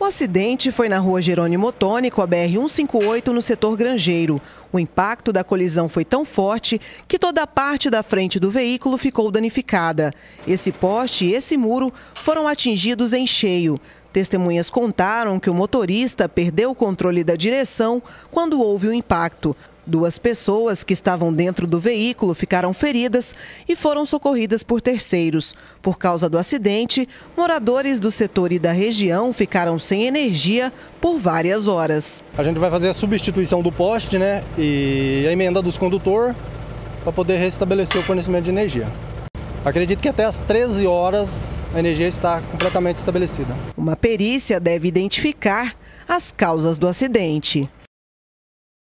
O acidente foi na rua Jerônimo Ottoni, com a BR-158, no setor Grangeiro. O impacto da colisão foi tão forte que toda a parte da frente do veículo ficou danificada. Esse poste e esse muro foram atingidos em cheio. Testemunhas contaram que o motorista perdeu o controle da direção quando houve o impacto. Duas pessoas que estavam dentro do veículo ficaram feridas e foram socorridas por terceiros. Por causa do acidente, moradores do setor e da região ficaram sem energia por várias horas. A gente vai fazer a substituição do poste né, e a emenda dos condutor para poder restabelecer o fornecimento de energia. Acredito que até às 13 horas a energia está completamente estabelecida. Uma perícia deve identificar as causas do acidente.